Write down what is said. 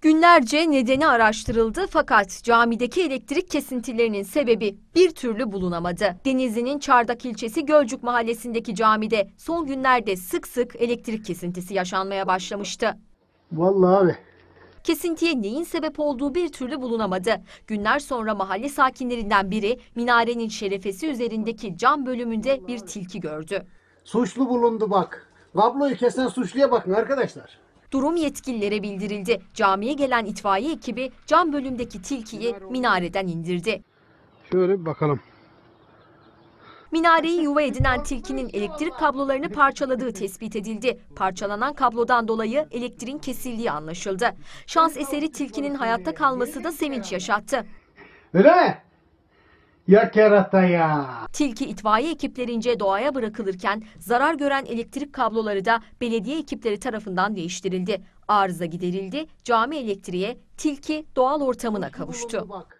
Günlerce nedeni araştırıldı fakat camideki elektrik kesintilerinin sebebi bir türlü bulunamadı. Denizli'nin Çardak ilçesi Gölcük mahallesindeki camide son günlerde sık sık elektrik kesintisi yaşanmaya başlamıştı. Vallahi abi Kesintiye neyin sebep olduğu bir türlü bulunamadı. Günler sonra mahalle sakinlerinden biri minarenin şerefesi üzerindeki cam bölümünde bir tilki gördü. suçlu bulundu bak. Kabloyu kesen suçluya bakın arkadaşlar. Durum yetkililere bildirildi. Camiye gelen itfaiye ekibi cam bölümdeki tilkiyi minareden indirdi. Şöyle bir bakalım. Minareyi yuva edinen tilkinin elektrik kablolarını parçaladığı tespit edildi. Parçalanan kablodan dolayı elektriğin kesildiği anlaşıldı. Şans eseri tilkinin hayatta kalması da sevinç yaşattı. Öyle mi? Ya kerataya. Tilki itfaiye ekiplerince doğaya bırakılırken zarar gören elektrik kabloları da belediye ekipleri tarafından değiştirildi. Arıza giderildi, cami elektriğe, tilki doğal ortamına kavuştu. Bak.